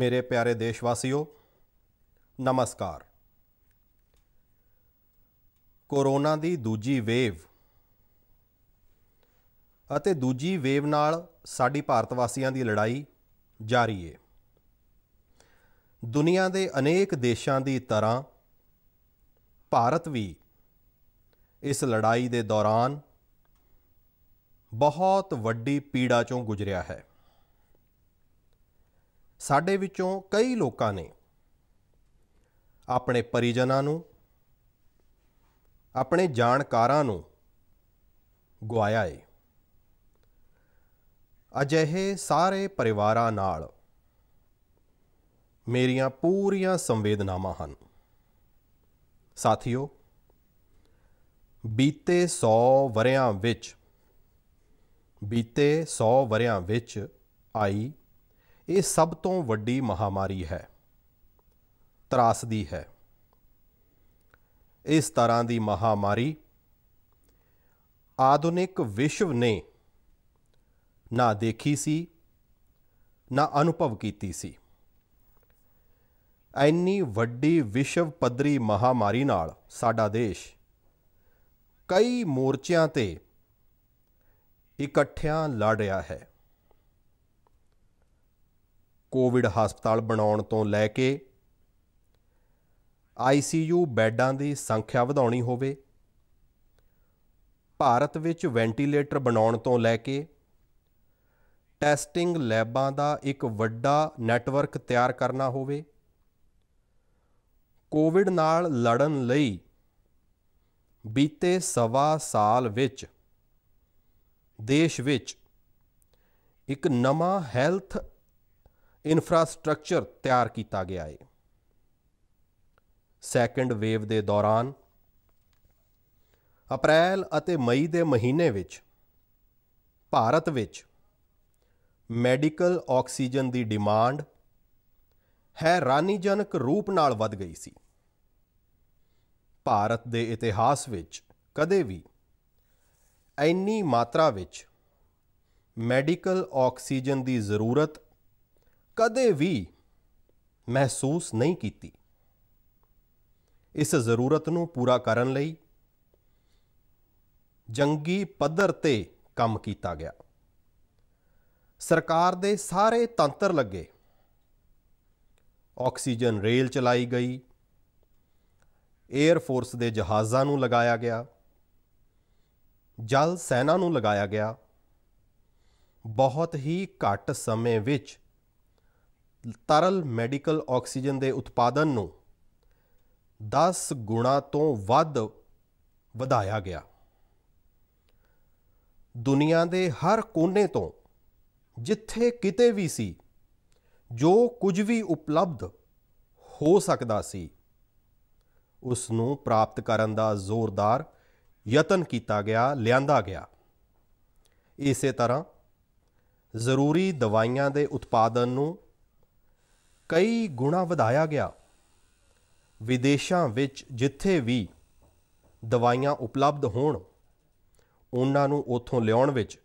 ਮੇਰੇ ਪਿਆਰੇ ਦੇਸ਼ਵਾਸੀਓ ਨਮਸਕਾਰ ਕੋਰੋਨਾ ਦੀ ਦੂਜੀ ਵੇਵ ਅਤੇ ਦੂਜੀ ਵੇਵ ਨਾਲ ਸਾਡੀ ਭਾਰਤ ਵਾਸੀਆਂ ਦੀ ਲੜਾਈ ਜਾਰੀ ਹੈ ਦੁਨੀਆ ਦੇ ਅਨੇਕ ਦੇਸ਼ਾਂ ਦੀ ਤਰ੍ਹਾਂ ਭਾਰਤ ਵੀ ਇਸ ਲੜਾਈ ਦੇ ਦੌਰਾਨ ਬਹੁਤ ਵੱਡੀ ਪੀੜਾ ਚੋਂ ਗੁਜ਼ਰਿਆ ਹੈ ਸਾਡੇ ਵਿੱਚੋਂ ਕਈ ਲੋਕਾਂ ਨੇ ਆਪਣੇ ਪਰਿਜਨਾਂ ਨੂੰ ਆਪਣੇ ਜਾਣਕਾਰਾਂ ਨੂੰ ਗਵਾਇਆ ਏ ਅਜਿਹੇ ਸਾਰੇ ਪਰਿਵਾਰਾਂ ਨਾਲ ਮੇਰੀਆਂ ਪੂਰੀਆਂ ਸੰਵੇਦਨਾਵਾਂ ਹਨ ਸਾਥੀਓ ਬੀਤੇ 100 ਵਰਿਆਂ ਵਿੱਚ ਬੀਤੇ 100 ਵਰਿਆਂ ਵਿੱਚ ਆਈ ਇਹ ਸਭ ਤੋਂ ਵੱਡੀ ਮਹਾਮਾਰੀ ਹੈ ਤਰਾਸਦੀ ਹੈ ਇਸ ਤਰ੍ਹਾਂ ਦੀ ਮਹਾਮਾਰੀ ਆਧੁਨਿਕ ਵਿਸ਼ਵ ਨੇ ਨਾ ਦੇਖੀ ਸੀ ਨਾ ਅਨੁਭਵ ਕੀਤੀ ਸੀ ਐਨੀ ਵੱਡੀ ਵਿਸ਼ਵ ਪੱਧਰੀ ਮਹਾਮਾਰੀ ਨਾਲ ਸਾਡਾ ਦੇਸ਼ ਕਈ ਮੋਰਚਿਆਂ ਤੇ ਇਕੱਠਿਆਂ ਲੜ ਰਿਹਾ ਹੈ ਕੋਵਿਡ ਹਸਪਤਾਲ ਬਣਾਉਣ ਤੋਂ ਲੈ ਕੇ ਆਈਸੀਯੂ ਬੈੱਡਾਂ ਦੀ ਸੰਖਿਆ ਵਧਾਉਣੀ ਹੋਵੇ ਭਾਰਤ ਵਿੱਚ ਵੈਂਟੀਲੇਟਰ ਬਣਾਉਣ ਤੋਂ ਲੈ ਕੇ ਟੈਸਟਿੰਗ ਲੈਬਾਂ ਦਾ ਇੱਕ ਵੱਡਾ ਨੈਟਵਰਕ ਤਿਆਰ ਕਰਨਾ ਹੋਵੇ ਕੋਵਿਡ ਨਾਲ ਲੜਨ ਲਈ ਬੀਤੇ ਸਵਾ ਸਾਲ ਵਿੱਚ ਦੇਸ਼ ਵਿੱਚ ਇੱਕ ਨਵਾਂ ਹੈਲਥ ਇਨਫਰਾਸਟ੍ਰਕਚਰ ਤਿਆਰ ਕੀਤਾ ਗਿਆ ਹੈ ਸੈਕੰਡ ਵੇਵ ਦੇ ਦੌਰਾਨ ਅਪ੍ਰੈਲ ਅਤੇ ਮਈ ਦੇ ਮਹੀਨੇ ਵਿੱਚ ਭਾਰਤ ਵਿੱਚ ਮੈਡੀਕਲ ਆਕਸੀਜਨ ਦੀ ਡਿਮਾਂਡ ਹੈਰਾਨੀਜਨਕ ਰੂਪ ਨਾਲ ਵੱਧ ਗਈ ਸੀ ਭਾਰਤ ਦੇ ਇਤਿਹਾਸ ਵਿੱਚ ਕਦੇ ਵੀ ਇੰਨੀ ਮਾਤਰਾ ਵਿੱਚ ਮੈਡੀਕਲ ਆਕਸੀਜਨ ਦੀ ਜ਼ਰੂਰਤ ਕਦੇ ਵੀ ਮਹਿਸੂਸ ਨਹੀਂ ਕੀਤੀ ਇਸ ਜ਼ਰੂਰਤ ਨੂੰ ਪੂਰਾ ਕਰਨ ਲਈ ਜੰਗੀ ਪੱਧਰ ਤੇ ਕੰਮ ਕੀਤਾ ਗਿਆ ਸਰਕਾਰ ਦੇ ਸਾਰੇ ਤੰਤਰ ਲੱਗੇ ਆਕਸੀਜਨ ਰੇਲ ਚਲਾਈ ਗਈ 에ਅਰ ਫੋਰਸ ਦੇ ਜਹਾਜ਼ਾਂ ਨੂੰ ਲਗਾਇਆ ਗਿਆ ਜਲ ਸੈਨਾ ਨੂੰ ਲਗਾਇਆ ਗਿਆ ਬਹੁਤ ਹੀ ਘੱਟ ਸਮੇਂ ਵਿੱਚ ਤਰਲ ਮੈਡੀਕਲ ਆਕਸੀਜਨ ਦੇ ਉਤਪਾਦਨ ਨੂੰ 10 ਗੁਣਾ ਤੋਂ ਵੱਧ ਵਧਾਇਆ ਗਿਆ ਦੁਨੀਆ ਦੇ ਹਰ ਕੋਨੇ ਤੋਂ ਜਿੱਥੇ ਕਿਤੇ ਵੀ ਸੀ ਜੋ ਕੁਝ ਵੀ ਉਪਲਬਧ ਹੋ ਸਕਦਾ ਸੀ ਉਸ ਨੂੰ ਪ੍ਰਾਪਤ ਕਰਨ ਦਾ ਜ਼ੋਰਦਾਰ ਯਤਨ ਕੀਤਾ ਗਿਆ ਲਿਆਂਦਾ ਗਿਆ ਇਸੇ ਤਰ੍ਹਾਂ ਜ਼ਰੂਰੀ ਦਵਾਈਆਂ ਦੇ ਉਤਪਾਦਨ ਨੂੰ ਕਈ ਗੁਣਾ ਵਧਾਇਆ ਗਿਆ ਵਿਦੇਸ਼ਾਂ ਵਿੱਚ ਜਿੱਥੇ ਵੀ ਦਵਾਈਆਂ ਉਪਲਬਧ ਹੋਣ ਉਹਨਾਂ ਨੂੰ ਉੱਥੋਂ ਲਿਆਉਣ ਵਿੱਚ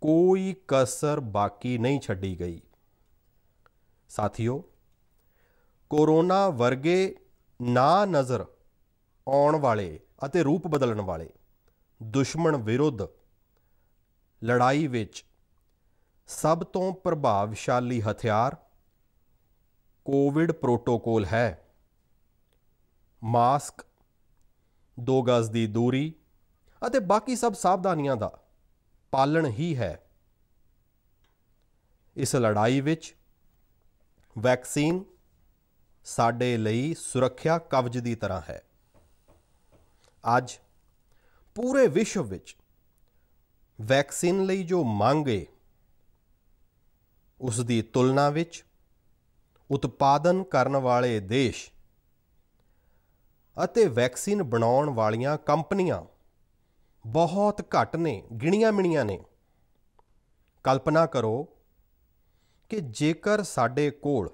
ਕੋਈ ਕਸਰ ਬਾਕੀ ਨਹੀਂ ਛੱਡੀ ਗਈ ਸਾਥੀਓ ਕੋਰੋਨਾ ਵਰਗੇ ਨਾ ਨਜ਼ਰ ਆਉਣ ਵਾਲੇ ਅਤੇ ਰੂਪ ਬਦਲਣ ਵਾਲੇ ਦੁਸ਼ਮਣ ਵਿਰੁੱਧ ਲੜਾਈ ਵਿੱਚ ਸਭ ਤੋਂ ਪ੍ਰਭਾਵਸ਼ਾਲੀ ਹਥਿਆਰ ਕੋਵਿਡ ਪ੍ਰੋਟੋਕੋਲ ਹੈ ਮਾਸਕ 2 ਗਜ਼ ਦੀ ਦੂਰੀ ਅਤੇ ਬਾਕੀ ਸਭ ਸਾਵਧਾਨੀਆਂ ਦਾ ਪਾਲਣ ਹੀ ਹੈ ਇਸ ਲੜਾਈ ਵਿੱਚ ਵੈਕਸੀਨ ਸਾਡੇ ਲਈ ਸੁਰੱਖਿਆ ਕਵਚ ਦੀ ਤਰ੍ਹਾਂ ਹੈ ਅੱਜ ਪੂਰੇ ਵਿਸ਼ਵ ਵਿੱਚ ਵੈਕਸੀਨ ਲਈ ਜੋ ਮੰਗ ਹੈ ਉਸ ਦੀ ਤੁਲਨਾ ਵਿੱਚ ਉਤਪਾਦਨ ਕਰਨ ਵਾਲੇ ਦੇਸ਼ ਅਤੇ ਵੈਕਸੀਨ ਬਣਾਉਣ ਵਾਲੀਆਂ ਕੰਪਨੀਆਂ ਬਹੁਤ ਘੱਟ ਨੇ ਗਿਣੀਆਂ ਮਿਣੀਆਂ ਨੇ ਕਲਪਨਾ ਕਰੋ ਕਿ ਜੇਕਰ ਸਾਡੇ ਕੋਲ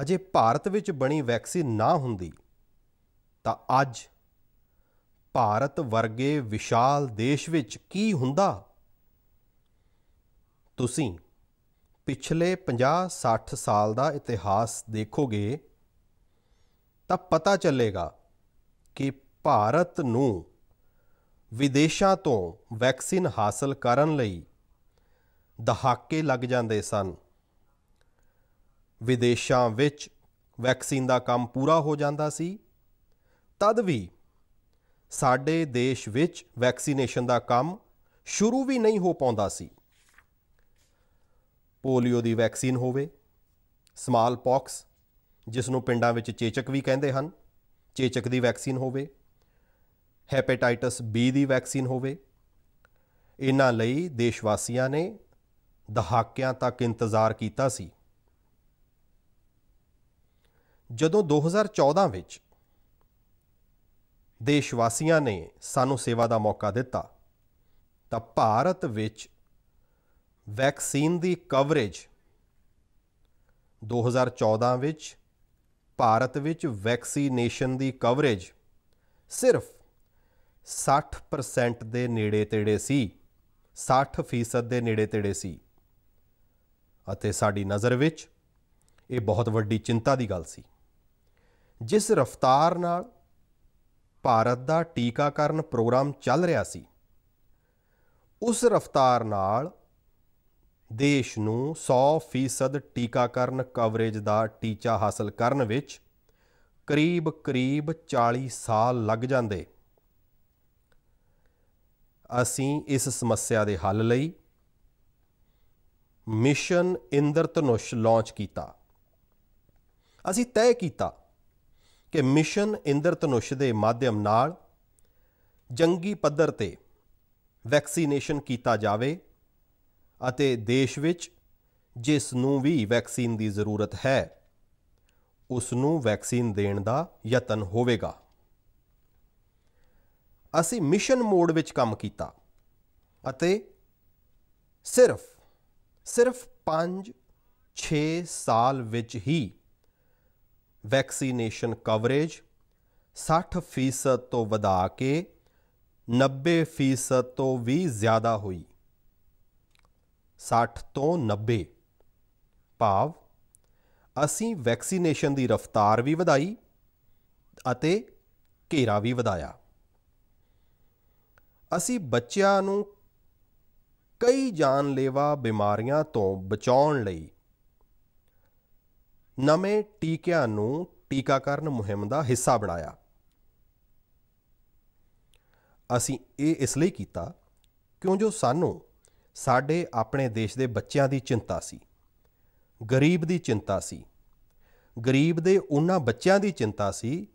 ਅਜੇ ਭਾਰਤ ਵਿੱਚ ਬਣੀ ਵੈਕਸੀਨ ਨਾ ਹੁੰਦੀ ਤਾਂ ਅੱਜ ਭਾਰਤ ਵਰਗੇ ਵਿਸ਼ਾਲ ਦੇਸ਼ ਵਿੱਚ ਕੀ ਹੁੰਦਾ ਤੁਸੀਂ ਪਿਛਲੇ 50-60 ਸਾਲ ਦਾ ਇਤਿਹਾਸ ਦੇਖੋਗੇ ਤਾਂ ਪਤਾ ਚੱਲੇਗਾ ਕਿ ਭਾਰਤ ਨੂੰ ਵਿਦੇਸ਼ਾਂ ਤੋਂ ਵੈਕਸੀਨ ਹਾਸਲ ਕਰਨ ਲਈ ਦਹਾਕੇ ਲੱਗ ਜਾਂਦੇ ਸਨ ਵਿਦੇਸ਼ਾਂ ਵਿੱਚ ਵੈਕਸੀਨ ਦਾ ਕੰਮ ਪੂਰਾ ਹੋ ਜਾਂਦਾ ਸੀ ਤਦ ਵੀ ਸਾਡੇ ਦੇਸ਼ ਵਿੱਚ ਵੈਕਸੀਨੇਸ਼ਨ ਦਾ ਕੰਮ ਸ਼ੁਰੂ ਵੀ ਨਹੀਂ ਹੋ ਪਾਉਂਦਾ ਸੀ ਪੋਲੀਓ ਦੀ ਵੈਕਸੀਨ ਹੋਵੇ ਸਮਾਲ ਪੌਕਸ ਜਿਸ ਨੂੰ ਪਿੰਡਾਂ ਵਿੱਚ ਚੇਚਕ ਵੀ ਕਹਿੰਦੇ ਹਨ ਚੇਚਕ ਦੀ ਵੈਕਸੀਨ ਹੋਵੇ ਹੈਪੇਟਾਈਟਸ ਬੀ ਦੀ ਵੈਕਸੀਨ ਹੋਵੇ ਇਹਨਾਂ ਲਈ ਦੇਸ਼ ਵਾਸੀਆਂ ਨੇ ਦਹਾਕਿਆਂ ਤੱਕ ਇੰਤਜ਼ਾਰ ਕੀਤਾ ਸੀ ਜਦੋਂ 2014 ਵਿੱਚ ਦੇਸ਼ ਵਾਸੀਆਂ ਨੇ ਸਾਨੂੰ ਸੇਵਾ ਦਾ ਮੌਕਾ ਦਿੱਤਾ ਤਾਂ ਭਾਰਤ ਵਿੱਚ ਵੈਕਸੀਨ ਦੀ ਕਵਰੇਜ 2014 ਵਿੱਚ ਭਾਰਤ ਵਿੱਚ ਵੈਕਸੀਨੇਸ਼ਨ ਦੀ ਕਵਰੇਜ ਸਿਰਫ 60% ਦੇ ਨੇੜੇ-ਤੇੜੇ ਸੀ 60% ਦੇ ਨੇੜੇ-ਤੇੜੇ ਸੀ ਅਤੇ ਸਾਡੀ ਨਜ਼ਰ ਵਿੱਚ ਇਹ ਬਹੁਤ ਵੱਡੀ ਚਿੰਤਾ ਦੀ ਗੱਲ ਸੀ ਜਿਸ ਰਫ਼ਤਾਰ ਨਾਲ ਭਾਰਤ ਦਾ ਟੀਕਾਕਰਨ ਪ੍ਰੋਗਰਾਮ ਚੱਲ ਰਿਹਾ ਸੀ ਉਸ ਰਫ਼ਤਾਰ ਨਾਲ ਦੇਸ਼ ਨੂੰ 100% ਟੀਕਾਕਰਨ ਕਵਰੇਜ ਦਾ ਟੀਚਾ ਹਾਸਲ ਕਰਨ ਵਿੱਚ ਕਰੀਬ-ਕਰੀਬ 40 ਸਾਲ ਲੱਗ ਜਾਂਦੇ ਅਸੀਂ ਇਸ ਸਮੱਸਿਆ ਦੇ ਹੱਲ ਲਈ ਮਿਸ਼ਨ ਤਨੁਸ਼ ਲਾਂਚ ਕੀਤਾ ਅਸੀਂ ਤੈਅ ਕੀਤਾ ਕਿ ਮਿਸ਼ਨ ਤਨੁਸ਼ ਦੇ ਮਾਧਿਅਮ ਨਾਲ ਜੰਗੀ ਪੱਧਰ ਤੇ ਵੈਕਸੀਨੇਸ਼ਨ ਕੀਤਾ ਜਾਵੇ ਅਤੇ ਦੇਸ਼ ਵਿੱਚ ਜਿਸ ਨੂੰ ਵੀ ਵੈਕਸੀਨ ਦੀ ਜ਼ਰੂਰਤ ਹੈ ਉਸ ਨੂੰ ਵੈਕਸੀਨ ਦੇਣ ਦਾ ਯਤਨ ਹੋਵੇਗਾ ਅਸੀਂ ਮਿਸ਼ਨ ਮੋਡ ਵਿੱਚ ਕੰਮ ਕੀਤਾ ਅਤੇ ਸਿਰਫ ਸਿਰਫ 5 6 ਸਾਲ ਵਿੱਚ ਹੀ ਵੈਕਸੀਨੇਸ਼ਨ ਕਵਰੇਜ 60% ਤੋਂ ਵਧਾ ਕੇ 90% ਤੋਂ ਵੀ ਜ਼ਿਆਦਾ ਹੋਈ 60 ਤੋਂ 90 ਭਾਵ ਅਸੀਂ ਵੈਕਸੀਨੇਸ਼ਨ ਦੀ ਰਫ਼ਤਾਰ ਵੀ ਵਧਾਈ ਅਤੇ ਘੇਰਾ ਵੀ ਵਧਾਇਆ ਅਸੀਂ ਬੱਚਿਆਂ ਨੂੰ ਕਈ ਜਾਨਲੇਵਾ ਬਿਮਾਰੀਆਂ ਤੋਂ ਬਚਾਉਣ ਲਈ ਨਵੇਂ ਟੀਕਿਆਂ ਨੂੰ ਟੀਕਾਕਰਨ ਮੁਹਿੰਮ ਦਾ ਹਿੱਸਾ ਬਣਾਇਆ ਅਸੀਂ ਇਹ ਇਸ ਲਈ ਕੀਤਾ ਕਿਉਂ ਜੋ ਸਾਨੂੰ ਸਾਡੇ ਆਪਣੇ ਦੇਸ਼ ਦੇ ਬੱਚਿਆਂ ਦੀ ਚਿੰਤਾ ਸੀ ਗਰੀਬ ਦੀ ਚਿੰਤਾ ਸੀ ਗਰੀਬ ਦੇ ਉਹਨਾਂ ਬੱਚਿਆਂ ਦੀ ਚਿੰਤਾ ਸੀ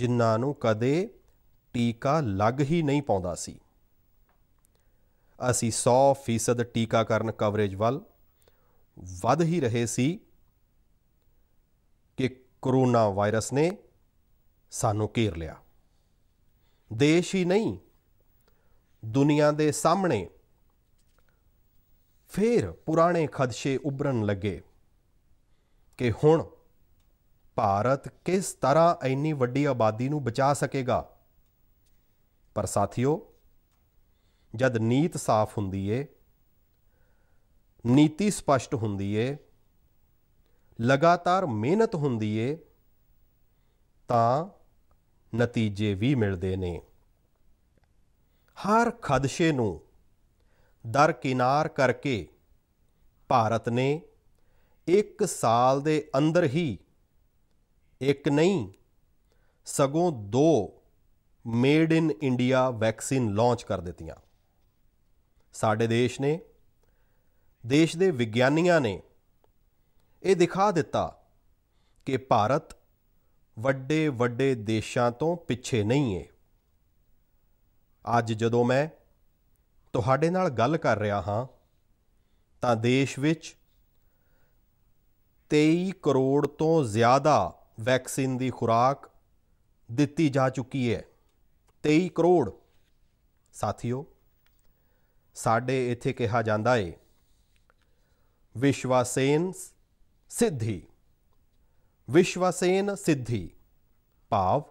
ਜਿਨ੍ਹਾਂ ਨੂੰ ਕਦੇ ਟੀਕਾ ਲੱਗ ਹੀ ਨਹੀਂ ਪਾਉਂਦਾ ਸੀ ਅਸੀਂ 100% ਟੀਕਾਕਰਨ ਕਵਰੇਜ ਵੱਲ ਵੱਧ ਹੀ ਰਹੇ ਸੀ ਕਿ ਕਰੋਨਾ ਵਾਇਰਸ ਨੇ ਸਾਨੂੰ ਘੇਰ ਲਿਆ ਦੇਸ਼ ਹੀ ਨਹੀਂ ਦੁਨੀਆ ਦੇ ਸਾਹਮਣੇ ਫੇਰ ਪੁਰਾਣੇ ਖਦਸ਼ੇ ਉਭਰਨ ਲੱਗੇ ਕਿ ਹੁਣ ਭਾਰਤ ਕਿਸ ਤਰ੍ਹਾਂ ਇੰਨੀ ਵੱਡੀ ਆਬਾਦੀ ਨੂੰ ਬਚਾ ਸਕੇਗਾ ਪਰ ਸਾਥੀਓ ਜਦ ਨੀਤ ਸਾਫ਼ ਹੁੰਦੀ ਏ ਨੀਤੀ ਸਪਸ਼ਟ ਹੁੰਦੀ ਏ ਲਗਾਤਾਰ ਮਿਹਨਤ ਹੁੰਦੀ ਏ ਤਾਂ ਨਤੀਜੇ ਵੀ ਮਿਲਦੇ ਨੇ ਹਰ ਖਦਸ਼ੇ ਨੂੰ ਦਰਕਿਨਾਰ ਕਰਕੇ ਭਾਰਤ ਨੇ 1 ਸਾਲ ਦੇ ਅੰਦਰ ਹੀ ਇੱਕ ਨਹੀਂ ਸਗੋਂ ਦੋ made in India vaccine launch ਕਰ ਦਿੱਤੀਆਂ ਸਾਡੇ ਦੇਸ਼ ਨੇ ਦੇਸ਼ ਦੇ ਵਿਗਿਆਨੀਆਂ ਨੇ ਇਹ ਦਿਖਾ ਦਿੱਤਾ ਕਿ ਭਾਰਤ ਵੱਡੇ ਵੱਡੇ ਦੇਸ਼ਾਂ ਤੋਂ ਪਿੱਛੇ ਨਹੀਂ ਹੈ ਅੱਜ ਜਦੋਂ ਮੈਂ ਤੁਹਾਡੇ ਨਾਲ ਗੱਲ ਕਰ ਰਿਹਾ ਹਾਂ ਤਾਂ ਦੇਸ਼ ਵਿੱਚ 23 ਕਰੋੜ ਤੋਂ ਜ਼ਿਆਦਾ ਵੈਕਸੀਨ ਦੀ ਖੁਰਾਕ ਦਿੱਤੀ ਜਾ ਚੁੱਕੀ ਹੈ 23 ਕਰੋੜ ਸਾਥੀਓ ਸਾਡੇ ਇੱਥੇ ਕਿਹਾ ਜਾਂਦਾ ਏ ਵਿਸ਼ਵਾਸੇਨ ਸਿੱਧੀ ਵਿਸ਼ਵਾਸੇਨ ਸਿੱਧੀ ਭਾਵ